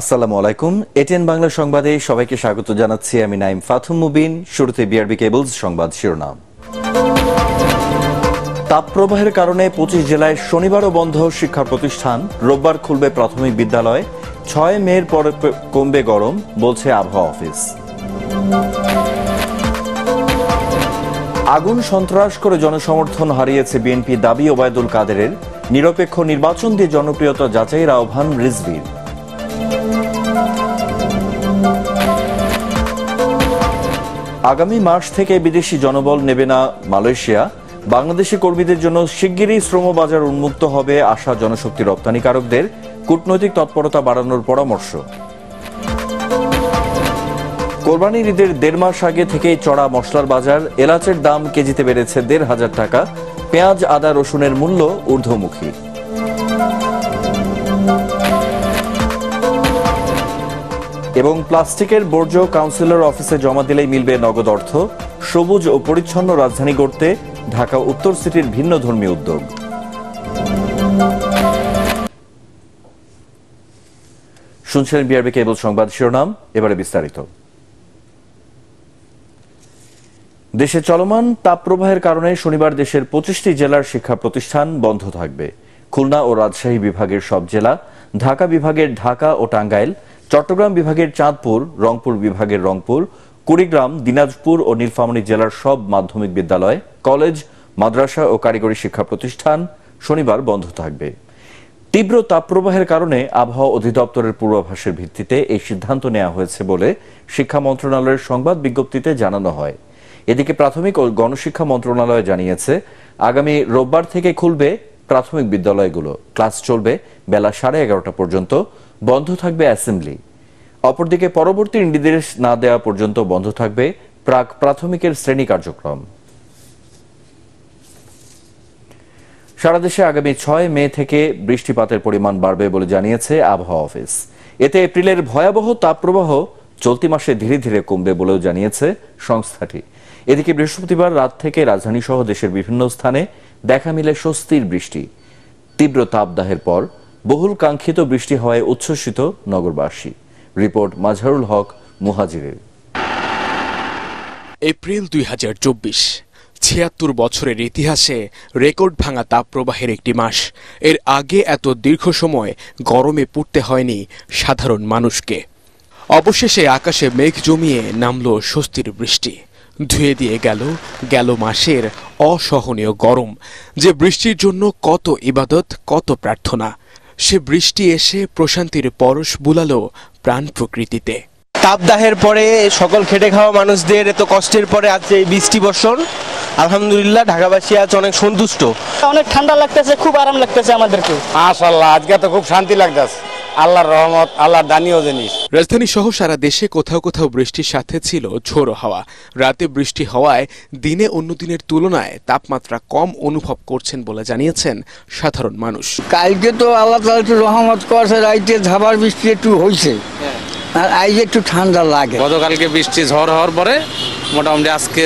আসসালামু আলাইকুম এটিএন বাংলা সংবাদে সবাইকে স্বাগত জানাচ্ছি আমি নাইম ফাথুম মুবিন শুরুতে বিআরবি কেবলস সংবাদ শিরোনাম তাপপ্রবাহের কারণে পঁচিশ জেলায় শনিবারও বন্ধ শিক্ষা প্রতিষ্ঠান রোববার খুলবে প্রাথমিক বিদ্যালয় ছয় মের পরে কমবে গরম বলছে আবহাওয়া অফিস আগুন সন্ত্রাস করে জনসমর্থন হারিয়েছে বিএনপি দাবি ওবায়দুল কাদেরের নিরপেক্ষ নির্বাচন দিয়ে জনপ্রিয়তা যাচাইয়ের আহ্বান রিজভির আগামী মার্চ থেকে বিদেশি জনবল নেবে না মালয়েশিয়া বাংলাদেশি কর্মীদের জন্য শিগগিরই শ্রম বাজার উন্মুক্ত হবে আশা জনশক্তি রপ্তানিকারকদের কূটনৈতিক তৎপরতা বাড়ানোর পরামর্শ কোরবানির ঈদের দেড় মাস আগে থেকেই চড়া মশলার বাজার এলাচের দাম কেজিতে বেড়েছে দেড় হাজার টাকা পেঁয়াজ আদা রসুনের মূল্য ঊর্ধ্বমুখী এবং প্লাস্টিকের বর্জ্য কাউন্সিলর অফিসে জমা দিলেই মিলবে নগদ অর্থ সবুজ ও পরিচ্ছন্ন রাজধানী গড়তে ঢাকা উত্তর সিটির ভিন্ন ধর্মী উদ্যোগ শুনছিলেন বিআরবি কেবল সংবাদ শিরোনাম এবারে বিস্তারিত দেশে চলমান তাপপ্রবাহের কারণে শনিবার দেশের পঁচিশটি জেলার শিক্ষা প্রতিষ্ঠান বন্ধ থাকবে খুলনা ও রাজশাহী বিভাগের সব জেলা ঢাকা বিভাগের ঢাকা ও টাঙ্গাইল চট্টগ্রাম বিভাগের চাঁদপুর রংপুর বিভাগের রংপুর কুড়িগ্রাম দিনাজপুর ও নীলফামারী জেলার সব মাধ্যমিক বিদ্যালয় কলেজ মাদ্রাসা ও কারিগরি শিক্ষা প্রতিষ্ঠান শনিবার বন্ধ থাকবে তীব্র তাপপ্রবাহের কারণে আবহাওয়া অধিদপ্তরের পূর্বাভাসের ভিত্তিতে এই সিদ্ধান্ত নেওয়া হয়েছে বলে শিক্ষা মন্ত্রণালয়ের সংবাদ বিজ্ঞপ্তিতে জানানো হয় এদিকে প্রাথমিক ও গণশিক্ষা মন্ত্রণালয় জানিয়েছে আগামী রোববার থেকে খুলবে প্রাথমিক বিদ্যালয়গুলো ক্লাস চলবে বেলা সাড়ে এগারোটা পর্যন্ত বন্ধ থাকবে অ্যাসেম্বলি অপরদিকে পরবর্তী নির্দেশ না দেওয়া পর্যন্ত বন্ধ থাকবে প্রাক প্রাথমিকের শ্রেণী কার্যক্রম সারা দেশে আগামী ছয় মে থেকে বৃষ্টিপাতের পরিমাণ বাড়বে বলে জানিয়েছে আবহাওয়া অফিস এতে এপ্রিলের ভয়াবহ তাপপ্রবাহ চলতি মাসে ধীরে ধীরে কমবে বলেও জানিয়েছে সংস্থাটি এদিকে বৃহস্পতিবার রাত থেকে রাজধানী সহ দেশের বিভিন্ন স্থানে দেখা মিলে স্বস্তির বৃষ্টি তীব্র তাপদাহের পর বহুল কাঙ্ক্ষিত বৃষ্টি হওয়ায় উচ্ছ্বসিত নগরবাসী রিপোর্ট মাজহারুল হক মুহাজিরের এপ্রিল দুই হাজার চব্বিশ ছিয়াত্তর বছরের ইতিহাসে রেকর্ড ভাঙা তাপপ্রবাহের একটি মাস এর আগে এত দীর্ঘ সময় গরমে পড়তে হয়নি সাধারণ মানুষকে অবশেষে আকাশে মেঘ জমিয়ে নামল স্বস্তির বৃষ্টি ধুয়ে দিয়ে গেল গেল মাসের অসহনীয় গরম যে বৃষ্টির জন্য কত ইবাদত কত প্রার্থনা সে বৃষ্টি এসে প্রশান্তির পরশ বুলালো প্রাণ প্রকৃতিতে তাপদাহের পরে সকল খেটে খাওয়া মানুষদের এত কষ্টের পরে আজ এই বৃষ্টি বর্ষণ আলহামদুলিল্লাহ ঢাকাবাসী আজ অনেক সন্তুষ্ট অনেক ঠান্ডা লাগতেছে খুব আরাম লাগতেছে আমাদেরকে আশাল্লাহ আজকে তো খুব শান্তি লাগতেছে আল্লাহর রহমত আল্লাহর দানীয় জিনিস রাজধানী সহ সারা দেশে কোথাও কোথাও বৃষ্টির সাথে ছিল ঝোড়ো হাওয়া রাতে বৃষ্টি হওয়ায় দিনে অন্য দিনের তুলনায় তাপমাত্রা কম অনুভব করছেন বলে জানিয়েছেন সাধারণ মানুষ কালকে তো আল্লাহ তালা একটু রহমত করছে রাইতে ঝাবার বৃষ্টি একটু হয়েছে হ্যাঁ। আর আইজ একটু ঠান্ডা লাগে গতকালকে বৃষ্টি ঝড় হওয়ার পরে মোটামুটি আজকে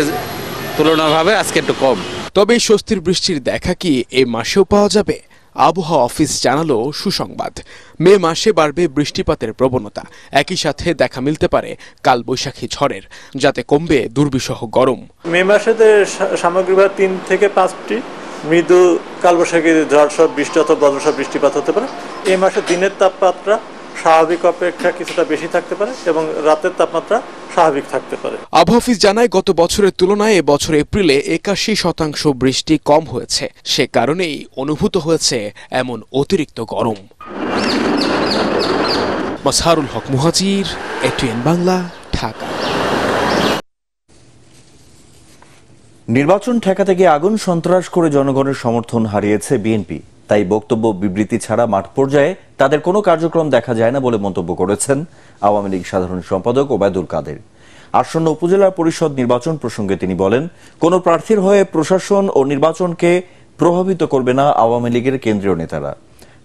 তুলনাভাবে আজকে একটু কম তবে স্বস্তির বৃষ্টির দেখা কি এ মাসেও পাওয়া যাবে আবহাওয়া অফিস জানালো সুসংবাদ মে মাসে বাড়বে বৃষ্টিপাতের প্রবণতা একই সাথে দেখা মিলতে পারে কালবৈশাখী ঝড়ের যাতে কমবে দুর্বিষহ গরম মে মাসে সামগ্রিকভাবে তিন থেকে পাঁচটি মৃদু কালবৈশাখী ঝড় সব বৃষ্টি অথবা বজ্রসব বৃষ্টিপাত হতে পারে এ মাসে দিনের তাপমাত্রা স্বাভাবিক অপেক্ষা কিছুটা বেশি থাকতে পারে এবং রাতের তাপমাত্রা স্বাভাবিক থাকতে পারে আবহাওয়া জানায় গত বছরের তুলনায় এবছর এপ্রিলে একাশি শতাংশ বৃষ্টি কম হয়েছে সে কারণেই অনুভূত হয়েছে এমন অতিরিক্ত গরম মাসারুল হক মুহাজির এটিএন বাংলা ঢাকা নির্বাচন ঠেকাতে গিয়ে আগুন সন্ত্রাস করে জনগণের সমর্থন হারিয়েছে বিএনপি তাই বক্তব্য বিবৃতি ছাড়া মাঠ পর্যায়ে তাদের কোনো কার্যক্রম দেখা যায় না বলে মন্তব্য করেছেন আওয়ামী লীগ সাধারণ সম্পাদক ওবায়দুল কাদের আসন্ন উপজেলা পরিষদ নির্বাচন প্রসঙ্গে তিনি বলেন কোনো প্রার্থীর হয়ে প্রশাসন ও নির্বাচনকে প্রভাবিত করবে না আওয়ামী লীগের কেন্দ্রীয় নেতারা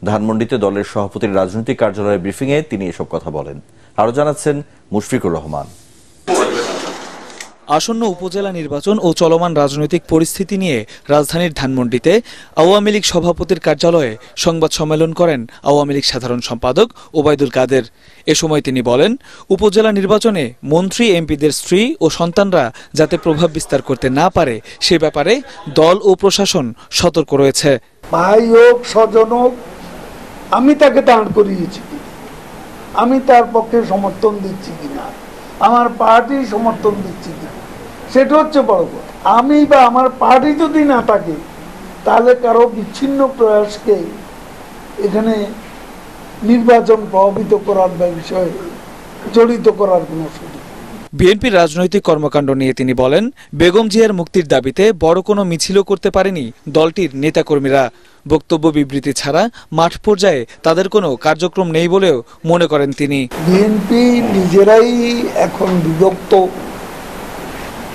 ধানমন্ডিতে দলের সভাপতির রাজনৈতিক কার্যালয়ের ব্রিফিংয়ে তিনি এসব কথা বলেন আরও জানাচ্ছেন মুশফিকুর রহমান আসন্ন উপজেলা নির্বাচন ও চলমান রাজনৈতিক পরিস্থিতি নিয়ে রাজধানীর ধানমন্ডিতে আওয়ামী লীগ সভাপতির কার্যালয়ে সংবাদ সম্মেলন করেন আওয়ামী লীগ সাধারণ সম্পাদক ওবায়দুল কাদের এ সময় তিনি বলেন উপজেলা নির্বাচনে মন্ত্রী এমপিদের স্ত্রী ও সন্তানরা যাতে প্রভাব বিস্তার করতে না পারে সে ব্যাপারে দল ও প্রশাসন সতর্ক রয়েছে ভাই হোক স্বজন হোক আমি তাকে দাঁড় করিয়েছি আমি তার পক্ষে সমর্থন দিচ্ছি কিনা আমার পার্টি সমর্থন দিচ্ছে না সেটা হচ্ছে বড় কথা আমি বা আমার পার্টি যদি না থাকে তাহলে কারো বিচ্ছিন্ন প্রয়াসকে এখানে নির্বাচন প্রভাবিত করার বা বিষয়ে জড়িত করার কোনো সুযোগ বিএনপির রাজনৈতিক কর্মকাণ্ড নিয়ে তিনি বলেন বেগম জিয়ার মুক্তির দাবিতে বড় কোনো মিছিলও করতে পারেনি দলটির নেতাকর্মীরা বক্তব্য বিবৃতি ছাড়া মাঠ পর্যায়ে তাদের কোনো কার্যক্রম নেই বলেও মনে করেন তিনি বিএনপি নিজেরাই এখন বিভক্ত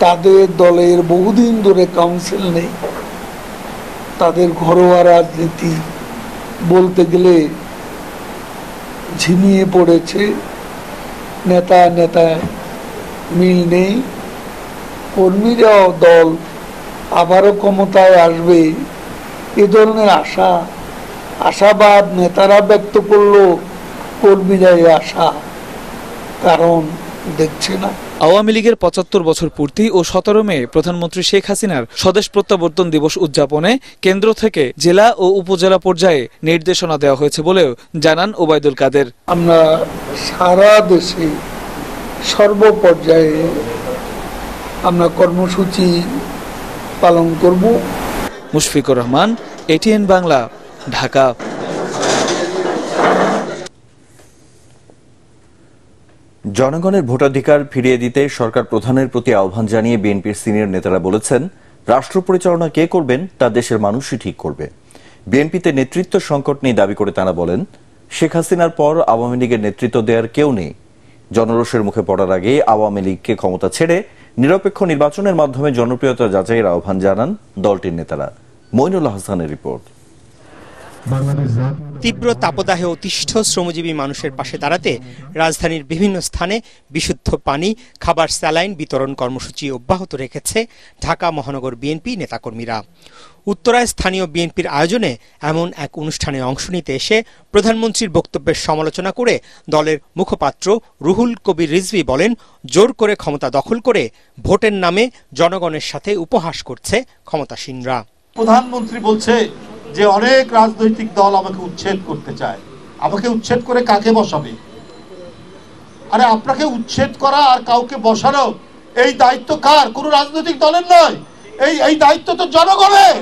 তাদের দলের বহুদিন ধরে কাউন্সিল নেই তাদের ঘরোয়া রাজনীতি বলতে গেলে ঝিমিয়ে পড়েছে নেতা নেতা মিল নেই কর্মীরাও দল আবারও ক্ষমতায় আসবে এ ধরনের আশা আশাবাদ নেতারা ব্যক্ত করল কর্মীরা এই আশা কারণ দেখছে না আওয়ামী লীগের পঁচাত্তর বছর পূর্তি ও সতেরো মে প্রধানমন্ত্রী শেখ হাসিনার স্বদেশ প্রত্যাবর্তন দিবস উদযাপনে কেন্দ্র থেকে জেলা ও উপজেলা পর্যায়ে নির্দেশনা দেওয়া হয়েছে বলেও জানান ওবায়দুল কাদের আমরা সারা দেশে সর্বপর্যায়ে আমরা কর্মসূচি পালন করব মুশফিকুর রহমান এটিএন বাংলা ঢাকা জনগণের ভোটাধিকার ফিরিয়ে দিতে সরকার প্রধানের প্রতি আহ্বান জানিয়ে বিএনপির সিনিয়র নেতারা বলেছেন রাষ্ট্র পরিচালনা কে করবেন তা দেশের মানুষই ঠিক করবে বিএনপিতে নেতৃত্ব সংকট নেই দাবি করে তারা বলেন শেখ হাসিনার পর আওয়ামী লীগের নেতৃত্ব দেওয়ার কেউ নেই জনরোষের মুখে পড়ার আগে আওয়ামী লীগকে ক্ষমতা ছেড়ে নিরপেক্ষ নির্বাচনের মাধ্যমে জনপ্রিয়তা যাচাইয়ের আহ্বান জানান দলটির নেতারা মইনুল হাসানের রিপোর্ট তীব্র তাপদাহে অতিষ্ঠ শ্রমজীবী মানুষের পাশে দাঁড়াতে রাজধানীর বিভিন্ন স্থানে বিশুদ্ধ পানি খাবার স্যালাইন বিতরণ কর্মসূচি অব্যাহত রেখেছে ঢাকা মহানগর বিএনপি নেতাকর্মীরা উত্তরায় স্থানীয় বিএনপির আয়োজনে এমন এক অনুষ্ঠানে অংশ নিতে এসে প্রধানমন্ত্রীর বক্তব্যের সমালোচনা করে দলের মুখপাত্র রুহুল কবির রিজভি বলেন জোর করে ক্ষমতা দখল করে ভোটের নামে জনগণের সাথে উপহাস করছে ক্ষমতাসীনরা প্রধানমন্ত্রী বলছে যে অনেক রাজনৈতিক দল আমাকে উচ্ছেদ করতে চায় আমাকে উচ্ছেদ করে কাকে বসাবে আরে আপনাকে উচ্ছেদ করা আর কাউকে বসানো এই দায়িত্ব কার কোন রাজনৈতিক দলের নয় এই এই দায়িত্ব তো জনগণের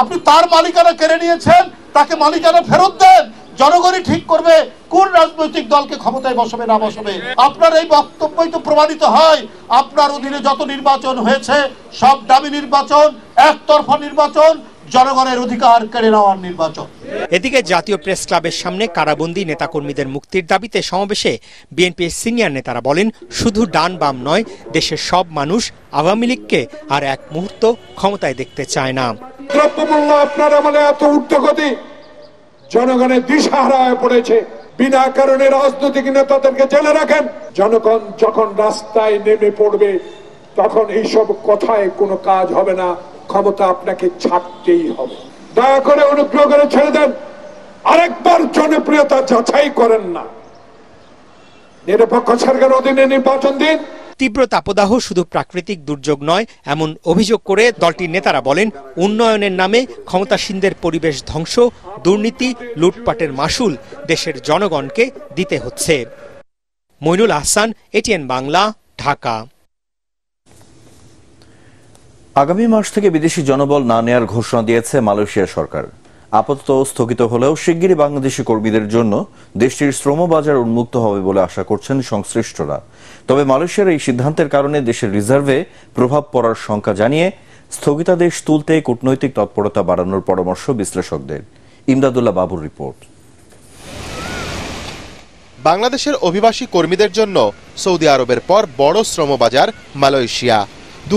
আপনি তার মালিকানা কেড়ে নিয়েছেন তাকে মালিকানা ফেরত দেন জনগণই ঠিক করবে কোন রাজনৈতিক দলকে ক্ষমতায় বসবে না বসবে আপনার এই বক্তব্যই তো প্রমাণিত হয় আপনার অধীনে যত নির্বাচন হয়েছে সব দাবি নির্বাচন একতরফা নির্বাচন জনগণের অধিকার কেড়ে নেওয়ার নির্বাচন এদিকে জাতীয় প্রেস ক্লাবের সামনে কারাবন্দী নেতাকর্মীদের মুক্তির দাবিতে সমাবেশে বিএনপির সিনিয়র নেতারা বলেন শুধু ডান বাম নয় দেশের সব মানুষ আওয়ামী লীগকে আর এক মুহূর্ত ক্ষমতায় দেখতে চায় না দ্রব্যমূল্য আপনার আমলে এত উর্ধগতি জনগণের দিশাহারা হয়ে পড়েছে বিনা কারণে রাজনৈতিক নেতাদেরকে জেলে রাখেন জনগণ যখন রাস্তায় নেমে পড়বে তখন এইসব কথায় কোনো কাজ হবে না ক্ষমতা আপনাকে ছাড়তেই হবে দয়া করে অনুগ্রহ করে ছেড়ে দেন আরেকবার জনপ্রিয়তা যাচাই করেন না নিরপেক্ষ সরকার অধীনে নির্বাচন দিন তীব্র তাপদাহ শুধু প্রাকৃতিক দুর্যোগ নয় এমন অভিযোগ করে দলটির নেতারা বলেন উন্নয়নের নামে ক্ষমতাসীনদের পরিবেশ ধ্বংস দুর্নীতি লুটপাটের মাসুল দেশের জনগণকে দিতে হচ্ছে মইনুল আহসান এটিএন বাংলা ঢাকা আগামী মাস থেকে বিদেশি জনবল না নেয়ার ঘোষণা দিয়েছে মালয়েশিয়া সরকার আপাতত স্থগিত হলেও শিগগিরই বাংলাদেশি কর্মীদের জন্য দেশটির শ্রম বাজার উন্মুক্ত হবে বলে আশা করছেন সংশ্লিষ্টরা তবে মালয়েশিয়ার এই সিদ্ধান্তের কারণে দেশের রিজার্ভে প্রভাব পড়ার শঙ্কা জানিয়ে স্থগিতাদেশ তুলতে কূটনৈতিক তৎপরতা বাড়ানোর পরামর্শ বিশ্লেষকদের ইমদাদুল্লাহ বাবুর রিপোর্ট বাংলাদেশের অভিবাসী কর্মীদের জন্য সৌদি আরবের পর বড় শ্রমবাজার মালয়েশিয়া দু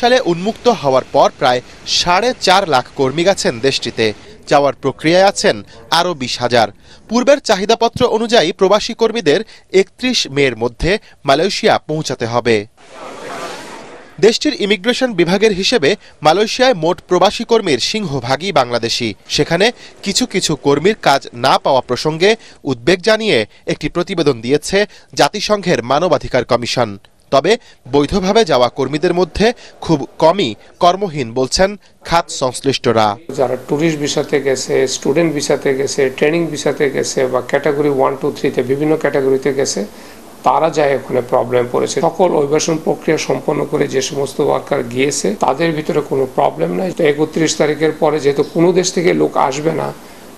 সালে উন্মুক্ত হওয়ার পর প্রায় সাড়ে চার লাখ কর্মী গেছেন দেশটিতে যাওয়ার প্রক্রিয়ায় আছেন আরও বিশ হাজার পূর্বের চাহিদাপত্র অনুযায়ী প্রবাসী কর্মীদের একত্রিশ মের মধ্যে মালয়েশিয়া পৌঁছাতে হবে দেশটির ইমিগ্রেশন বিভাগের হিসেবে মালয়েশিয়ায় মোট প্রবাসী কর্মীর সিংহভাগই বাংলাদেশি সেখানে কিছু কিছু কর্মীর কাজ না পাওয়া প্রসঙ্গে উদ্বেগ জানিয়ে একটি প্রতিবেদন দিয়েছে জাতিসংঘের মানবাধিকার কমিশন তবে বৈধভাবে যাওয়া কর্মীদের মধ্যে খুব কমই কর্মহীন বলছেন খাত সংশ্লিষ্টরা যারা ট্যুরিস্ট ভিসাতে গেছে স্টুডেন্ট ভিসাতে গেছে ট্রেনিং ভিসাতে গেছে বা ক্যাটাগরি ওয়ান টু থ্রিতে বিভিন্ন ক্যাটাগরিতে গেছে তারা যায় ওখানে প্রবলেম পড়েছে সকল অভিবাসন প্রক্রিয়া সম্পন্ন করে যে সমস্ত ওয়ার্কার গিয়েছে তাদের ভিতরে কোনো প্রবলেম নাই তো একত্রিশ তারিখের পরে যেহেতু কোনো দেশ থেকে লোক আসবে না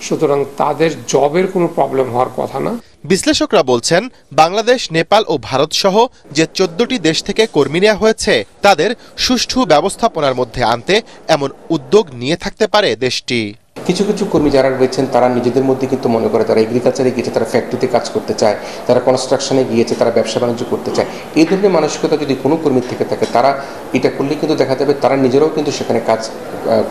সুতরাং তাদের জবের কোনো প্রবলেম হওয়ার কথা না বিশ্লেষকরা বলছেন বাংলাদেশ নেপাল ও ভারত সহ যে চোদ্দটি দেশ থেকে কর্মী নেওয়া হয়েছে তাদের সুষ্ঠু ব্যবস্থাপনার মধ্যে আনতে এমন উদ্যোগ নিয়ে থাকতে পারে দেশটি কিছু কিছু কর্মী যারা রয়েছেন তারা নিজেদের মধ্যে কিন্তু মনে করে তারা এগ্রিকালচারে গিয়েছে তারা ফ্যাক্টরিতে কাজ করতে চায় তারা কনস্ট্রাকশনে গিয়েছে তারা ব্যবসা বাণিজ্য করতে চায় এই ধরনের মানসিকতা যদি কোনো কর্মীর থেকে থাকে তারা এটা করলে কিন্তু দেখা যাবে তারা নিজেরাও কিন্তু সেখানে কাজ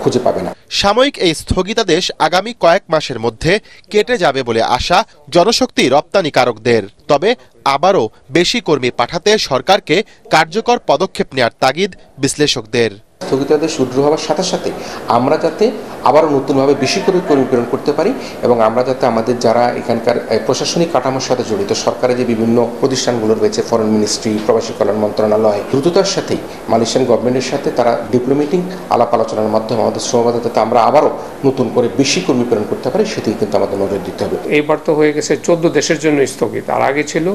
খুঁজে পাবে না সাময়িক এই স্থগিতাদেশ আগামী কয়েক মাসের মধ্যে কেটে যাবে বলে আশা জনশক্তি রপ্তানিকারকদের তবে আবারও বেশি কর্মী পাঠাতে সরকারকে কার্যকর পদক্ষেপ নেওয়ার তাগিদ বিশ্লেষকদের স্থগিতাদেশ সুদৃঢ় হওয়ার সাথে সাথে আমরা যাতে আবারও নতুনভাবে বেশি করে কর্মী প্রেরণ করতে পারি এবং আমরা যাতে আমাদের যারা এখানকার প্রশাসনিক কাঠামোর সাথে জড়িত সরকারের যে বিভিন্ন প্রতিষ্ঠানগুলো রয়েছে ফরেন মিনিস্ট্রি প্রবাসী কল্যাণ মন্ত্রণালয় দ্রুততার সাথেই মালয়েশিয়ান গভর্নমেন্টের সাথে তারা ডিপ্লোমেটিং আলাপ আলোচনার মাধ্যমে আমাদের শ্রমবাধা যাতে আমরা আবারও নতুন করে বেশি কর্মী প্রেরণ করতে পারি সেদিকে কিন্তু আমাদের নজর দিতে হবে এইবার তো হয়ে গেছে চোদ্দ দেশের জন্য স্থগিত আর আগে ছিল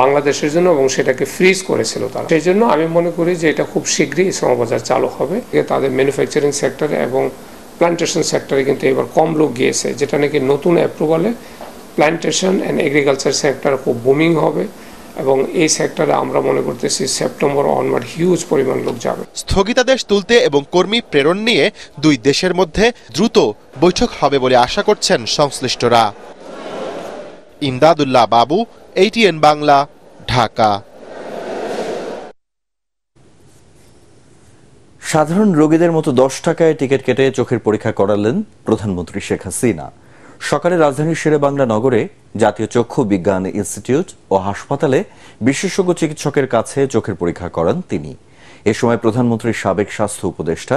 বাংলাদেশের জন্য এবং সেটাকে ফ্রিজ করেছিল তারা সেই জন্য আমি মনে করি যে এটা খুব শীঘ্রই শ্রমবাজার চালু হবে তাদের ম্যানুফ্যাকচারিং সেক্টরে এবং প্ল্যান্টেশন সেক্টরে কিন্তু এবার কম লোক গিয়েছে যেটা নাকি নতুন অ্যাপ্রুভালে প্ল্যান্টেশন অ্যান্ড এগ্রিকালচার সেক্টর খুব বুমিং হবে এবং এই সেক্টরে আমরা মনে করতেছি সেপ্টেম্বর অনওয়ার্ড হিউজ পরিমাণ লোক যাবে স্থগিতাদেশ তুলতে এবং কর্মী প্রেরণ নিয়ে দুই দেশের মধ্যে দ্রুত বৈঠক হবে বলে আশা করছেন সংশ্লিষ্টরা ইমদাদুল্লাহ বাবু এইটিএন বাংলা ঢাকা সাধারণ রোগীদের মতো দশ টাকায় টিকিট কেটে চোখের পরীক্ষা করালেন প্রধানমন্ত্রী শেখ হাসিনা সকালে রাজধানীর শেরেবাংলা নগরে জাতীয় চক্ষু বিজ্ঞান ইনস্টিটিউট ও হাসপাতালে বিশেষজ্ঞ চিকিৎসকের কাছে চোখের পরীক্ষা করেন তিনি এ সময় প্রধানমন্ত্রীর সাবেক স্বাস্থ্য উপদেষ্টা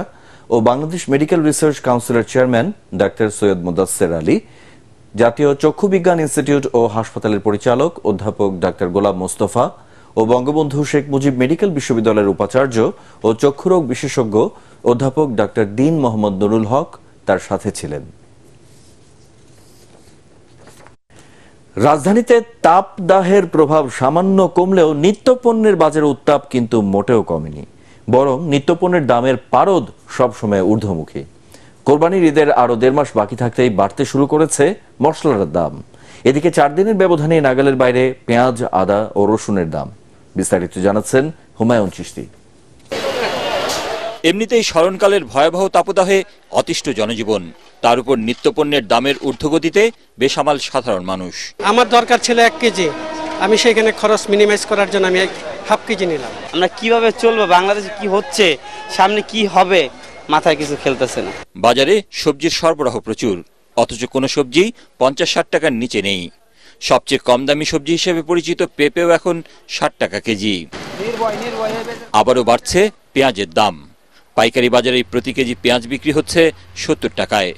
ও বাংলাদেশ মেডিকেল রিসার্চ কাউন্সিলের চেয়ারম্যান ডাক্তার সৈয়দ মুদাসের আলী জাতীয় চক্ষু বিজ্ঞান ইনস্টিটিউট ও হাসপাতালের পরিচালক অধ্যাপক ডাক্তার গোলাম মোস্তফা ও বঙ্গবন্ধু শেখ মুজিব মেডিকেল বিশ্ববিদ্যালয়ের উপাচার্য ও চক্ষুরোগ বিশেষজ্ঞ অধ্যাপক ডাক্তার দিন মোহাম্মদ নুরুল হক তার সাথে ছিলেন রাজধানীতে তাপদাহের প্রভাব সামান্য কমলেও নিত্যপণ্যের বাজারে উত্তাপ কিন্তু মোটেও কমেনি বরং নিত্যপণ্যের দামের পারদ সবসময় ঊর্ধ্বমুখী কোরবানির ঈদের আরও দেড় মাস বাকি থাকতেই বাড়তে শুরু করেছে মশলার দাম এদিকে চার দিনের ব্যবধানে নাগালের বাইরে পেঁয়াজ আদা ও রসুনের দাম বিস্তারিত জানাচ্ছেন হুমায়ুন চিস্তি এমনিতেই স্মরণকালের ভয়াবহ তাপদাহে অতিষ্ঠ জনজীবন তার উপর নিত্যপণ্যের দামের ঊর্ধ্বগতিতে বেসামাল সাধারণ মানুষ আমার দরকার ছিল এক কেজি আমি সেখানে খরচ মিনিমাইজ করার জন্য আমি হাফ কেজি নিলাম আমরা কিভাবে চলবো বাংলাদেশে কি হচ্ছে সামনে কি হবে মাথায় কিছু খেলতেছে না বাজারে সবজির সরবরাহ প্রচুর অথচ কোনো সবজি পঞ্চাশ ষাট টাকার নিচে নেই সবচেয়ে কম দামি সবজি হিসেবে পরিচিত পেঁপেও এখন ষাট টাকা কেজি আবারও বাড়ছে পেঁয়াজের দাম পাইকারি বাজারে প্রতি কেজি পেঁয়াজ বিক্রি হচ্ছে সত্তর টাকায়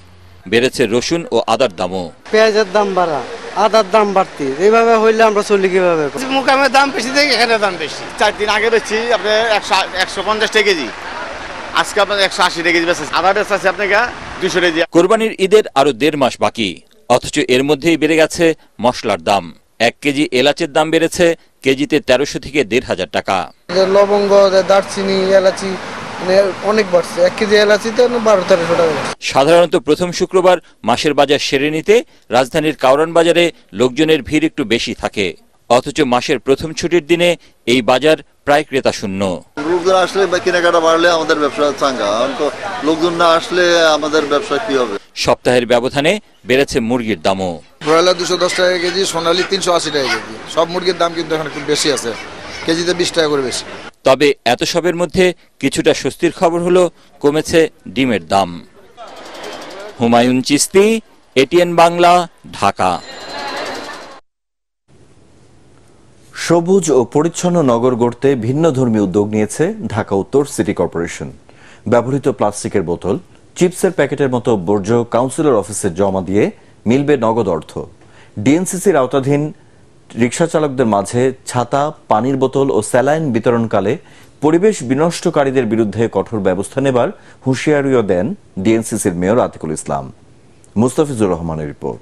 বেড়েছে রসুন ও আদার দামও পেঁয়াজের দাম বাড়া আদার দাম বাড়তি এইভাবে হইলে আমরা চলি কিভাবে মুখে দাম বেশি থেকে এখানে দাম বেশি চার দিন আগে বেশি আপনি একশো একশো পঞ্চাশ টাকা কেজি আজকে আপনার একশো আশি টাকা কেজি বেঁচেছে আছে আপনাকে দুশো কেজি কোরবানির ঈদের আরো দেড় মাস বাকি অথচ এর মধ্যেই বেড়ে গেছে মশলার দাম এক কেজি এলাচের দাম বেড়েছে কেজিতে তেরোশো থেকে দেড় হাজার টাকা লবঙ্গ দারচিনি এলাচি মানে অনেক বাড়ছে এক কেজি এলাচিতে মানে বারো তেরোশো টাকা সাধারণত প্রথম শুক্রবার মাসের বাজার সেরে নিতে রাজধানীর কাউরান বাজারে লোকজনের ভিড় একটু বেশি থাকে অথচ মাসের প্রথম ছুটির দিনে এই বাজার প্রায় ক্রেতা শূন্য লোকজন আসলে কেনাকাটা বাড়লে আমাদের ব্যবসা চাঙ্গা লোকজন না আসলে আমাদের ব্যবসা কি হবে সপ্তাহের ব্যবধানে বেড়েছে মুরগির দামও ব্রয়লার দুশো দশ টাকা কেজি সোনালি তিনশো আশি টাকা কেজি সব মুরগির দাম কিন্তু এখন খুব বেশি আছে কেজিতে বিশ টাকা করে বেশি তবে এত সবের মধ্যে কিছুটা স্বস্তির খবর হলো কমেছে ডিমের দাম হুমায়ুন চিস্তি এটিএন বাংলা ঢাকা সবুজ ও পরিচ্ছন্ন নগর গড়তে ভিন্নধর্মী উদ্যোগ নিয়েছে ঢাকা উত্তর সিটি কর্পোরেশন ব্যবহৃত প্লাস্টিকের বোতল চিপসের প্যাকেটের মতো বর্জ্য কাউন্সিলর অফিসে জমা দিয়ে মিলবে নগদ অর্থ ডিএনসিসির আওতাধীন রিক্সা চালকদের মাঝে ছাতা পানির বোতল ও স্যালাইন বিতরণকালে পরিবেশ বিনষ্টকারীদের বিরুদ্ধে কঠোর ব্যবস্থা নেবার হুঁশিয়ারিও দেন ডিএনসিসির মেয়র আতিকুল ইসলাম মুস্তাফিজুর রহমানের রিপোর্ট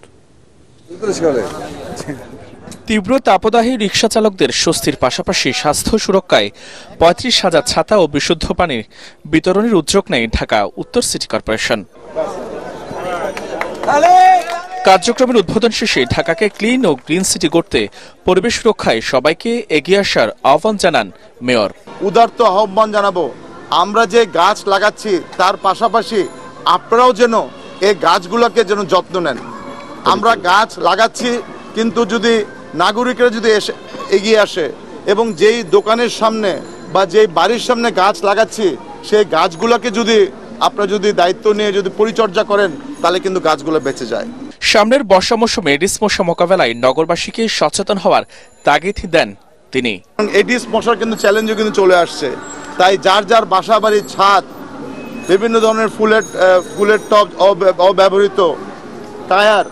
তীব্র তাপদাহে রিক্সা চালকদের স্বস্তির পাশাপাশি স্বাস্থ্য সুরক্ষায় পঁয়ত্রিশ হাজার ছাতা ও বিশুদ্ধ পানির বিতরণের উদ্যোগ নেয় ঢাকা উত্তর সিটি কর্পোরেশন কার্যক্রমের উদ্বোধন শেষে ঢাকাকে ক্লিন ও গ্রিন সিটি করতে পরিবেশ রক্ষায় সবাইকে এগিয়ে আসার আহ্বান জানান মেয়র উদারত আহ্বান জানাবো আমরা যে গাছ লাগাচ্ছি তার পাশাপাশি আপনারাও যেন এই গাছগুলোকে যেন যত্ন নেন আমরা গাছ লাগাচ্ছি কিন্তু যদি নাগরিকরা যদি এসে এগিয়ে আসে এবং যেই দোকানের সামনে বা যেই বাড়ির সামনে গাছ লাগাচ্ছি সেই গাছগুলোকে যদি আপনারা যদি দায়িত্ব নিয়ে যদি পরিচর্যা করেন তাহলে কিন্তু গাছগুলো বেঁচে যায় সামনের বর্ষা মৌসুমে এডিস মশা মোকাবেলায় নগরবাসীকে সচেতন হওয়ার তাগিদ দেন তিনি এডিস মশার কিন্তু চ্যালেঞ্জও কিন্তু চলে আসছে তাই যার যার বাসা বাড়ির ছাদ বিভিন্ন ধরনের ফুলের ফুলের টপ অব্যবহৃত টায়ার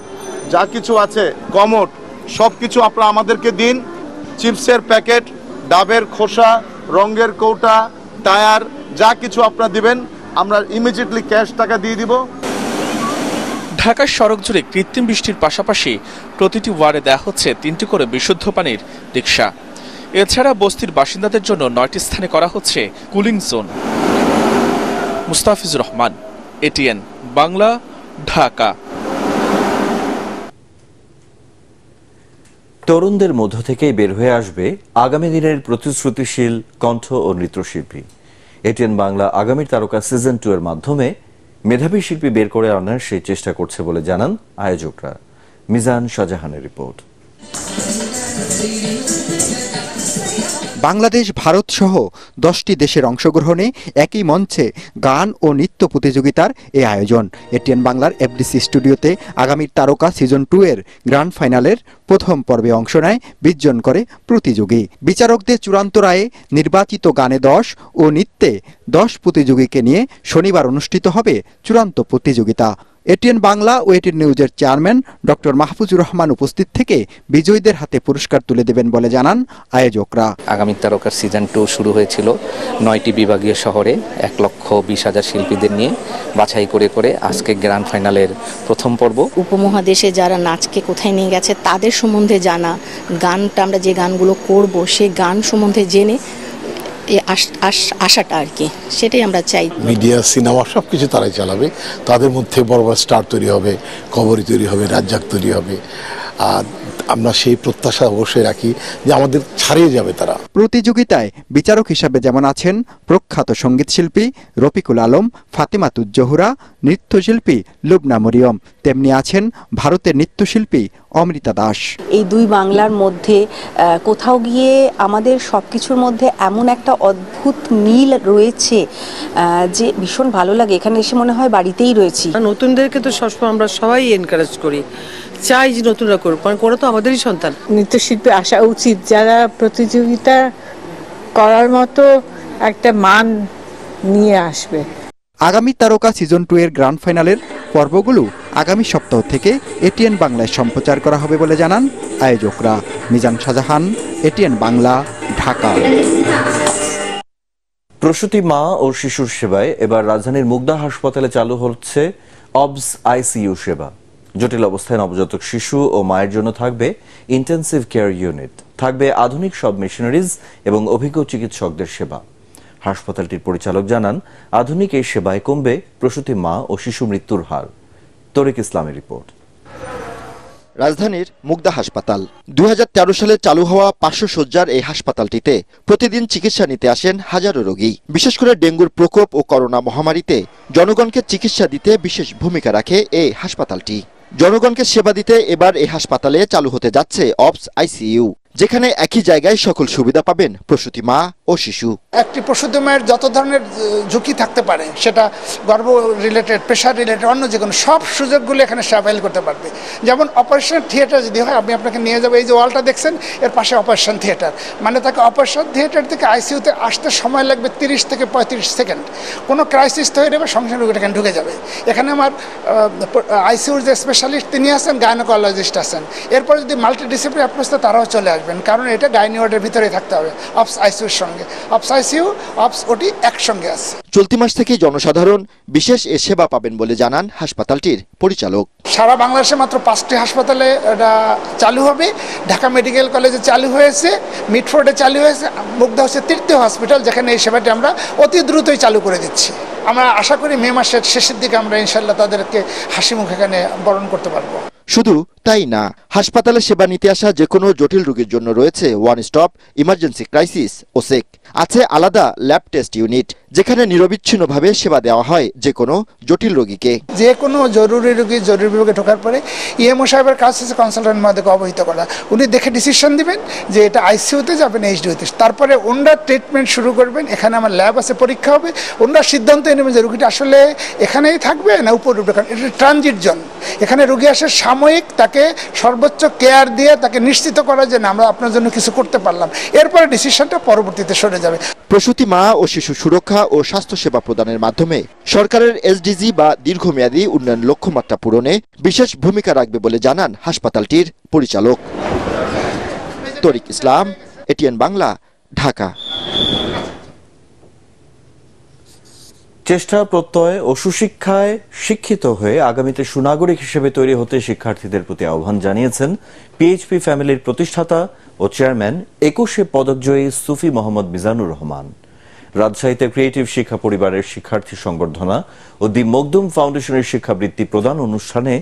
যা কিছু আছে কমট সব কিছু আপনারা আমাদেরকে দিন চিপসের প্যাকেট ডাবের খোসা রঙের কৌটা টায়ার যা কিছু আপনারা দিবেন আমরা ইমিডিয়েটলি ক্যাশ টাকা দিয়ে দিব ঢাকার সড়ক জুড়ে কৃত্রিম বৃষ্টির পাশাপাশি প্রতিটি ওয়ার্ডে দেওয়া হচ্ছে তিনটি করে বিশুদ্ধ পানির রিক্সা এছাড়া বস্তির বাসিন্দাদের জন্য নয়টি স্থানে করা হচ্ছে cooling zone Mustafizur Rahman ATN Bangla Dhaka তরুণদের মধ্য থেকেই বের হয়ে আসবে আগামী দিনের প্রতিশ্রুতিশীল কণ্ঠ ও নৃত্যশিল্পী এটিএন বাংলা আগামীর তারকা সিজন টু এর মাধ্যমে মেধাবী শিল্পী বের করে আনার সেই চেষ্টা করছে বলে জানান আয়োজকরা মিজান শাহজাহানের রিপোর্ট বাংলাদেশ ভারত সহ দশটি দেশের অংশগ্রহণে একই মঞ্চে গান ও নৃত্য প্রতিযোগিতার এ আয়োজন এটিএন বাংলার এফডিসি স্টুডিওতে আগামীর তারকা সিজন টু এর গ্রান্ড ফাইনালের প্রথম পর্বে অংশ নেয় বিশজন করে প্রতিযোগী বিচারকদের চূড়ান্ত রায়ে নির্বাচিত গানে দশ ও নৃত্যে দশ প্রতিযোগীকে নিয়ে শনিবার অনুষ্ঠিত হবে চূড়ান্ত প্রতিযোগিতা এটিএন বাংলা ও এটিএন নিউজের চেয়ারম্যান ডক্টর মাহফুজুর রহমান উপস্থিত থেকে বিজয়ীদের হাতে পুরস্কার তুলে দেবেন বলে জানান আয়োজকরা আগামী তারকার সিজন টু শুরু হয়েছিল নয়টি বিভাগীয় শহরে এক লক্ষ বিশ হাজার শিল্পীদের নিয়ে বাছাই করে করে আজকে গ্র্যান্ড ফাইনালের প্রথম পর্ব উপমহাদেশে যারা নাচকে কোথায় নিয়ে গেছে তাদের সম্বন্ধে জানা গানটা আমরা যে গানগুলো করব সেই গান সম্বন্ধে জেনে আশাটা আর কি সেটাই আমরা চাই মিডিয়া সিনেমা সব কিছু তারাই চালাবে তাদের মধ্যে বড় বড় স্টার তৈরি হবে কবরী তৈরি হবে রাজ্জাক তৈরি হবে আর আমরা সেই প্রত্যাশা অবশ্যই রাখি যে আমাদের ছাড়িয়ে যাবে তারা প্রতিযোগিতায় বিচারক হিসাবে যেমন আছেন প্রখ্যাত সঙ্গীত শিল্পী রফিকুল আলম তুজ্জোহরা নৃত্যশিল্পী লুবনা মরিয়ম তেমনি আছেন ভারতের নৃত্যশিল্পী অমৃতা দাস এই দুই বাংলার মধ্যে কোথাও গিয়ে আমাদের সব কিছুর মধ্যে এমন একটা অদ্ভুত মিল রয়েছে যে ভীষণ ভালো লাগে এখানে এসে মনে হয় বাড়িতেই রয়েছি নতুনদেরকে তো সবসময় আমরা সবাই এনকারেজ করি চাই যে নতুনরা করুক কারণ ওরা তো আমাদেরই সন্তান নৃত্যশিল্পে আসা উচিত যারা প্রতিযোগিতা করার মতো একটা মান নিয়ে আসবে আগামী তারকা সিজন টু এর গ্রান্ড ফাইনালের পর্বগুলো আগামী সপ্তাহ থেকে এটিএন বাংলায় সম্প্রচার করা হবে বলে জানান আয়োজকরা মিজান শাহজাহান এটিএন বাংলা ঢাকা প্রসূতি মা ও শিশুর সেবায় এবার রাজধানীর মুগদা হাসপাতালে চালু হচ্ছে অবস আইসিইউ সেবা জটিল অবস্থায় নবজাতক শিশু ও মায়ের জন্য থাকবে ইন্টেন্সিভ কেয়ার ইউনিট থাকবে আধুনিক সব মেশিনারিজ এবং অভিজ্ঞ চিকিৎসকদের সেবা হাসপাতালটির পরিচালক জানান আধুনিক এই সেবায় কমবে প্রসূতি মা ও শিশু মৃত্যুর হার তরিক ইসলামের রিপোর্ট রাজধানীর মুগদা হাসপাতাল দু সালে চালু হওয়া পাঁচশো শয্যার এই হাসপাতালটিতে প্রতিদিন চিকিৎসা নিতে আসেন হাজারো রোগী বিশেষ করে ডেঙ্গুর প্রকোপ ও করোনা মহামারীতে জনগণকে চিকিৎসা দিতে বিশেষ ভূমিকা রাখে এই হাসপাতালটি জনগণকে সেবা দিতে এবার এ হাসপাতালে চালু হতে যাচ্ছে অপস আইসিইউ যেখানে একই জায়গায় সকল সুবিধা পাবেন প্রসূতি মা ও শিশু একটি প্রসূতি মায়ের যত ধরনের ঝুঁকি থাকতে পারে সেটা গর্ভ রিলেটেড প্রেশার রিলেটেড অন্য যে কোনো সব সুযোগগুলো এখানে সাফাইল করতে পারবে যেমন অপারেশন থিয়েটার যদি হয় আমি আপনাকে নিয়ে যাবো এই যে ওয়ালটা দেখছেন এর পাশে অপারেশন থিয়েটার মানে তাকে অপারেশন থিয়েটার থেকে আইসিউতে আসতে সময় লাগবে তিরিশ থেকে পঁয়ত্রিশ সেকেন্ড কোনো ক্রাইসিস তৈরি যাবে সঙ্গে সঙ্গে এখানে ঢুকে যাবে এখানে আমার আইসিউর যে স্পেশালিস্ট তিনি আছেন গায়নোকোলজিস্ট আছেন এরপর যদি মাল্টিডিসিপ্লিন ডিসিপ্লিন তারাও চলে আসবে থাকবেন কারণ এটা ডাইনি ওয়ার্ডের ভিতরে থাকতে হবে আপস আইসিউর সঙ্গে আপস আইসিউ আপস ওটি একসঙ্গে আছে চলতি মাস থেকে জনসাধারণ বিশেষ এ সেবা পাবেন বলে জানান হাসপাতালটির পরিচালক সারা বাংলাদেশে মাত্র পাঁচটি হাসপাতালে এটা চালু হবে ঢাকা মেডিকেল কলেজে চালু হয়েছে মিটফোর্ডে চালু হয়েছে মুগ্ধা হচ্ছে তৃতীয় হসপিটাল যেখানে এই সেবাটি আমরা অতি দ্রুতই চালু করে দিচ্ছি আমরা আশা করি মে মাসের শেষের দিকে আমরা ইনশাল্লাহ তাদেরকে হাসি মুখ এখানে বরণ করতে পারবো শুধু তাই না হাসপাতালে সেবা নিতে আসা যে কোনো জটিল রোগীর জন্য রয়েছে ওয়ান স্টপ ইমার্জেন্সি ক্রাইসিস ও সেক আছে আলাদা ল্যাব টেস্ট ইউনিট যেখানে নিরবিচ্ছিন্নভাবে সেবা দেওয়া হয় যে কোনো জটিল রোগীকে যে কোনো জরুরি রোগী জরুরি বিভাগে ঢোকার পরে ইএমও e সাহেবের কাজ হচ্ছে কনসালটেন্ট মহাদেরকে অবহিত করা উনি দেখে ডিসিশন দিবেন যে এটা আইসিউতে যাবেন ডিউতে তারপরে ওনারা ট্রিটমেন্ট শুরু করবেন এখানে আমার ল্যাব আছে পরীক্ষা হবে ওনারা সিদ্ধান্ত নেবেন যে রোগীটা আসলে এখানেই থাকবে না উপর এটা ট্রানজিট জোন এখানে রোগী আসে সাময়িক তাকে সর্বোচ্চ কেয়ার দিয়ে তাকে নিশ্চিত করা যে না আমরা আপনার জন্য কিছু করতে পারলাম এরপরে ডিসিশনটা পরবর্তীতে সরে যাবে প্রসূতি মা ও শিশু সুরক্ষা ও স্বাস্থ্যসেবা প্রদানের মাধ্যমে সরকারের এসডিজি বা দীর্ঘমেয়াদী উন্নয়ন লক্ষ্যমাত্রা পূরণে বিশেষ ভূমিকা রাখবে বলে জানান হাসপাতালটির পরিচালক তরিক ইসলাম এটিএন বাংলা ঢাকা চেষ্টা প্রত্যয় ও সুশিক্ষায় শিক্ষিত হয়ে আগামীতে সুনাগরিক হিসেবে তৈরি হতে শিক্ষার্থীদের প্রতি আহ্বান জানিয়েছেন পিএইচপি ফ্যামিলির প্রতিষ্ঠাতা ও চেয়ারম্যান একুশে পদকজয়ী সুফি মোহাম্মদ মিজানুর রহমান রাজশাহীতে ক্রিয়েটিভ শিক্ষা পরিবারের শিক্ষার্থী সংবর্ধনা ও দি মকদুম ফাউন্ডেশনের শিক্ষাবৃত্তি প্রদান অনুষ্ঠানে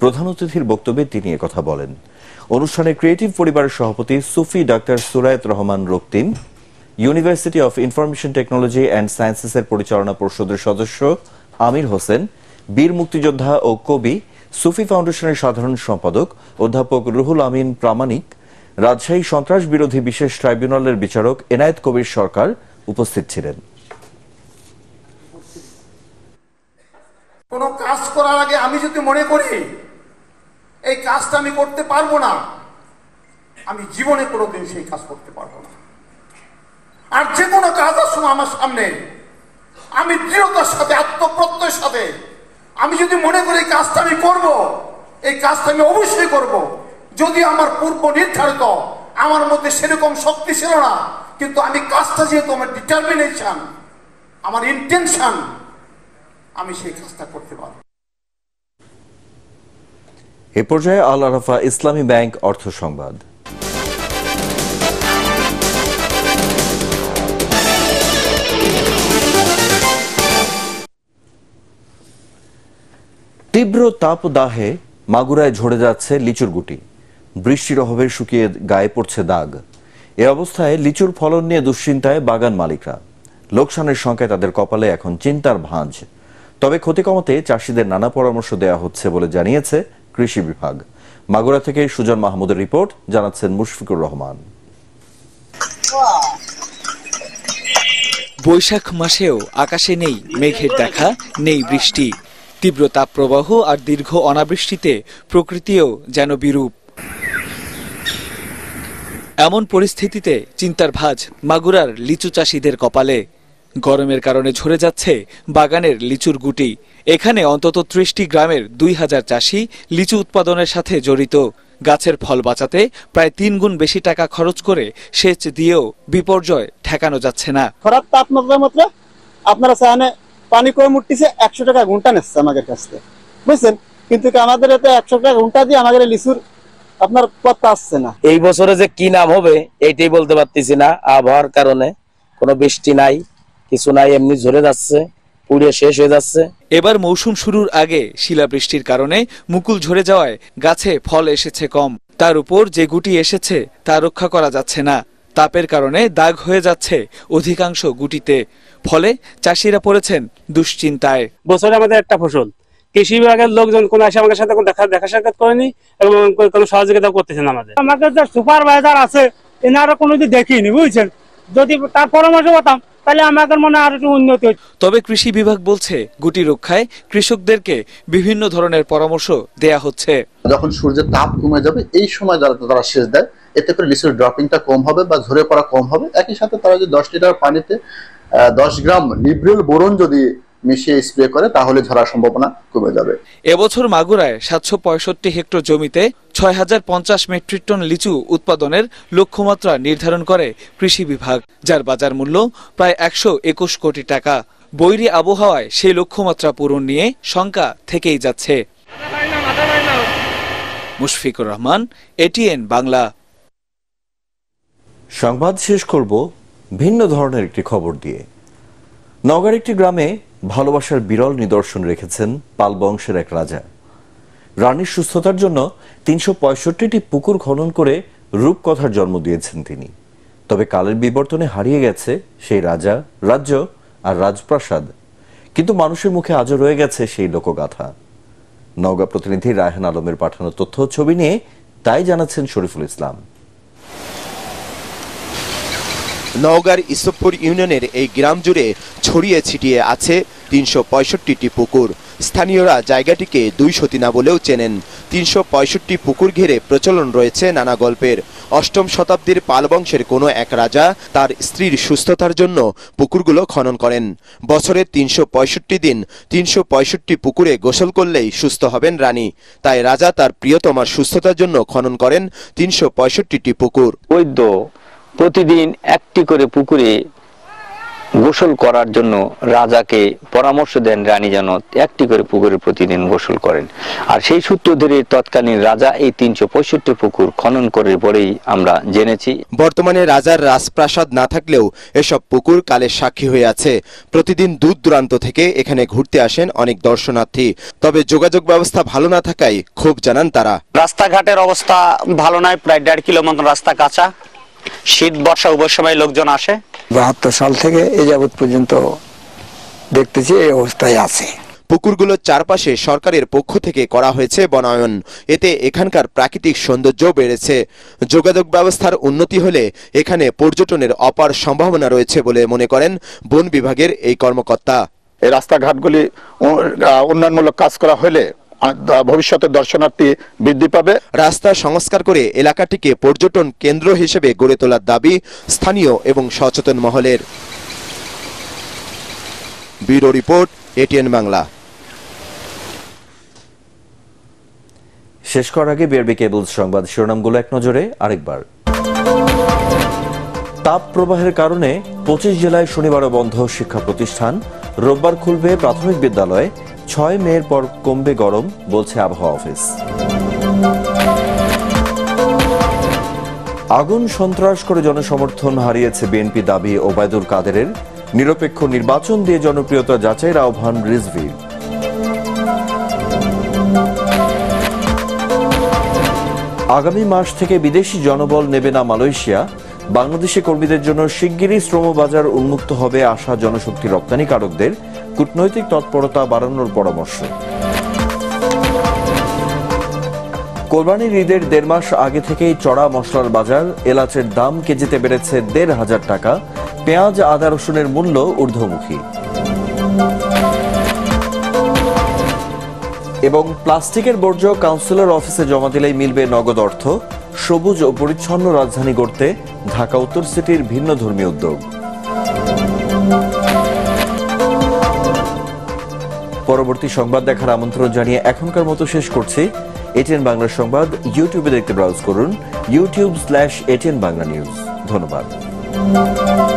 প্রধান অতিথির বক্তব্যে তিনি কথা বলেন অনুষ্ঠানে ক্রিয়েটিভ পরিবারের সভাপতি সুফি ডাক্তার Surayat Rahman Raktim university of information technology and সায়েন্সেসের পরিচালনা পর্ষদের সদস্য আমির হোসেন বীর মুক্তিযোদ্ধা ও কবি সুফি ফাউন্ডেশনের সাধারণ সম্পাদক অধ্যাপক রুহুল আমিন প্রামাণিক রাজশাহী সন্ত্রাস বিরোধী বিশেষ ট্রাইব্যুনালের বিচারক এনায়েত কবির সরকার উপস্থিত ছিলেন কোন কাজ করার আগে আমি যদি মনে করি এই কাজটা আমি করতে পারবো না আমি জীবনে কোনোদিন সেই কাজ করতে পারবো না আর যে কোনো কাজ আসুন আমার সামনে আমি দৃঢ়তার সাথে আত্মপ্রত্যয়ের সাথে আমি যদি মনে করি কাজটা আমি করব এই কাজটা আমি অবশ্যই করব। যদি আমার পূর্ব নির্ধারিত আমার মধ্যে সেরকম শক্তি ছিল না কিন্তু আমি কাজটা যেহেতু আমার ডিটারমিনেশন আমার ইন্টেনশন আমি সেই কাজটা করতে পারব এ পর্যায়ে আল আরাফা ইসলামী ব্যাংক অর্থ সংবাদ তীব্র তাপদাহে মাগুরায় ঝরে যাচ্ছে লিচুর গুটি বৃষ্টির অভাবে শুকিয়ে গায়ে পড়ছে দাগ এ অবস্থায় লিচুর ফলন নিয়ে দুশ্চিন্তায় বাগান মালিকরা লোকসানের সংখ্যায় তাদের কপালে এখন চিন্তার ভাঁজ তবে ক্ষতি কমাতে চাষিদের নানা পরামর্শ দেওয়া হচ্ছে বলে জানিয়েছে কৃষি বিভাগ মাগুরা থেকে সুজন মাহমুদের রিপোর্ট জানাচ্ছেন মুশফিকুর রহমান বৈশাখ মাসেও আকাশে নেই মেঘের দেখা নেই বৃষ্টি তীব্র তাপপ্রবাহ আর দীর্ঘ অনাবৃষ্টিতে প্রকৃতিও যেন বিরূপ এমন পরিস্থিতিতে চিন্তার ভাজ মাগুরার লিচু চাষিদের কপালে গরমের কারণে ঝরে যাচ্ছে বাগানের লিচুর গুটি এখানে অন্তত ত্রিশটি গ্রামের দুই হাজার চাষি লিচু উৎপাদনের সাথে জড়িত গাছের ফল বাঁচাতে প্রায় তিন গুণ বেশি টাকা খরচ করে সেচ দিয়েও বিপর্যয় ঠেকানো যাচ্ছে না খারাপ তাপমাত্রা আপনারা চাহানে পানি কম উঠতেছে একশো টাকা ঘন্টা নিচ্ছে আমাদের কাছ থেকে বুঝছেন কিন্তু আমাদের এতে একশো টাকা ঘন্টা দিয়ে আমাদের লিচুর আপনার কথা আসছে না এই বছরে যে কি নাম হবে এইটাই বলতে পারতেছি না আবহাওয়ার কারণে কোনো বৃষ্টি নাই কিছু নাই এমনি ঝরে যাচ্ছে পুড়িয়ে শেষ হয়ে যাচ্ছে এবার মৌসুম শুরুর আগে শিলাবৃষ্টির কারণে মুকুল ঝরে যাওয়ায় গাছে ফল এসেছে কম তার উপর যে গুটি এসেছে তা রক্ষা করা যাচ্ছে না তাপের কারণে দাগ হয়ে যাচ্ছে অধিকাংশ গুটিতে ফলে চাষিরা পড়েছেন দুশ্চিন্তায় বছরে আমাদের একটা ফসল কৃষি বিভাগের লোকজন কোনো আসে আমাদের সাথে দেখা দেখা সাক্ষাৎ করেনি এবং কোনো সহযোগিতা করতেছেন আমাদের আমাদের যে সুপারভাইজার আছে এনারা কোনো দেখিনি বুঝছেন যদি তার পরামর্শ পেতাম একটু তবে কৃষি বিভাগ বলছে গুটি রক্ষায় কৃষকদেরকে বিভিন্ন ধরনের পরামর্শ দেয়া হচ্ছে যখন সূর্যের তাপ কমে যাবে এই সময় যারা তারা সেচ দেয় এতে করে লিচুর ড্রপিংটা কম হবে বা ঝরে পড়া কম হবে একই সাথে তারা যদি দশ লিটার পানিতে দশ গ্রাম লিব্রেল বোরন যদি মিশিয়ে স্প্রে করে তাহলে ঝরার সম্ভাবনা কমে যাবে এবছর মাগুরায় সাতশো পঁয়ষট্টি হেক্টর জমিতে ছয় হাজার পঞ্চাশ মেট্রিক টন লিচু উৎপাদনের লক্ষ্যমাত্রা নির্ধারণ করে কৃষি বিভাগ যার বাজার মূল্য প্রায় একশো একুশ কোটি টাকা বৈরি আবহাওয়ায় সেই লক্ষ্যমাত্রা পূরণ নিয়ে শঙ্কা থেকেই যাচ্ছে মুশফিকুর রহমান এটিএন বাংলা সংবাদ শেষ করব ভিন্ন ধরনের একটি খবর দিয়ে নগর একটি গ্রামে ভালোবাসার বিরল নিদর্শন রেখেছেন পাল বংশের এক রাজা রানীর সুস্থতার জন্য তিনশো পঁয়ষট্টিটি পুকুর খনন করে রূপকথার জন্ম দিয়েছেন তিনি তবে কালের বিবর্তনে হারিয়ে গেছে সেই রাজা রাজ্য আর রাজপ্রাসাদ কিন্তু মানুষের মুখে আজও রয়ে গেছে সেই লোকগাথা নওগাঁ প্রতিনিধি রায়হান আলমের পাঠানো তথ্য ছবি নিয়ে তাই জানাচ্ছেন শরীফুল ইসলাম নওগাঁর ইসফপুর ইউনিয়নের এই গ্রাম জুড়ে ছড়িয়ে ছিটিয়ে আছে তিনশো পঁয়ষট্টিটি পুকুর স্থানীয়রা জায়গাটিকে দুই সতীনা বলেও চেনেন তিনশো পঁয়ষট্টি পুকুর ঘিরে প্রচলন রয়েছে নানা গল্পের অষ্টম শতাব্দীর পাল বংশের কোনো এক রাজা তার স্ত্রীর সুস্থতার জন্য পুকুরগুলো খনন করেন বছরে তিনশো পঁয়ষট্টি দিন তিনশো পঁয়ষট্টি পুকুরে গোসল করলেই সুস্থ হবেন রানী তাই রাজা তার প্রিয়তমার সুস্থতার জন্য খনন করেন তিনশো পঁয়ষট্টিটি পুকুর বৈদ্য প্রতিদিন একটি করে পুকুরে গোসল করার জন্য রাজাকে পরামর্শ দেন রানী যেন একটি করে পুকুরে প্রতিদিন গোসল করেন আর সেই সূত্র ধরে তৎকালীন রাজা এই তিনশো পঁয়ষট্টি পুকুর খনন করে বলেই আমরা জেনেছি বর্তমানে রাজার রাজপ্রাসাদ না থাকলেও এসব পুকুর কালের সাক্ষী হয়ে আছে প্রতিদিন দূর দূরান্ত থেকে এখানে ঘুরতে আসেন অনেক দর্শনার্থী তবে যোগাযোগ ব্যবস্থা ভালো না থাকায় ক্ষোভ জানান তারা রাস্তাঘাটের অবস্থা ভালো নয় প্রায় দেড় কিলোমিটার রাস্তা কাঁচা শীত বর্ষা উভয় সময় লোকজন আসে বাহাত্তর সাল থেকে এ যাবৎ পর্যন্ত দেখতেছি এই অবস্থায় আছে পুকুরগুলোর চারপাশে সরকারের পক্ষ থেকে করা হয়েছে বনায়ন এতে এখানকার প্রাকৃতিক সৌন্দর্য বেড়েছে যোগাযোগ ব্যবস্থার উন্নতি হলে এখানে পর্যটনের অপার সম্ভাবনা রয়েছে বলে মনে করেন বন বিভাগের এই কর্মকর্তা এই রাস্তাঘাটগুলি উন্নয়নমূলক কাজ করা হলে ভবিষ্যতের দর্শনার্থী বৃদ্ধি পাবে রাস্তা সংস্কার করে এলাকাটিকে পর্যটন কেন্দ্র হিসেবে গড়ে তোলার দাবি স্থানীয় এবং সচেতন মহলের ব্যুরো রিপোর্ট এটিএন বাংলা শেষ করার আগে বিআরবি কেবল সংবাদ শিরোনামগুলো এক নজরে আরেকবার তাপ প্রবাহের কারণে পঁচিশ জেলায় শনিবারও বন্ধ শিক্ষা প্রতিষ্ঠান রোববার খুলবে প্রাথমিক বিদ্যালয় ছয় মেয়ের পর কমবে গরম বলছে আবহাওয়া অফিস আগুন সন্ত্রাস করে জনসমর্থন হারিয়েছে বিএনপি দাবি ওবায়দুল কাদেরের নিরপেক্ষ নির্বাচন দিয়ে জনপ্রিয়তা যাচাইয়ের আহ্বান রিজভির আগামী মাস থেকে বিদেশি জনবল নেবে না মালয়েশিয়া বাংলাদেশি কর্মীদের জন্য শিগগিরই শ্রম বাজার উন্মুক্ত হবে আশা জনশক্তি রপ্তানিকারকদের কূটনৈতিক তৎপরতা বাড়ানোর পরামর্শ কোরবানির ঈদের দেড় মাস আগে থেকেই চড়া মশলার বাজার এলাচের দাম কেজিতে বেড়েছে দেড় হাজার টাকা পেঁয়াজ আদা রসুনের মূল্য ঊর্ধ্বমুখী এবং প্লাস্টিকের বর্জ্য কাউন্সিলর অফিসে জমা দিলেই মিলবে নগদ অর্থ সবুজ ও পরিচ্ছন্ন রাজধানী গড়তে ঢাকা উত্তর সিটির ভিন্ন ধর্মী উদ্যোগ পরবর্তী সংবাদ দেখার আমন্ত্রণ জানিয়ে এখনকার মতো শেষ করছি এটিএন বাংলা সংবাদ ইউটিউবে দেখতে ব্রাউজ করুন YouTube slash ATN Bangla news ধন্যবাদ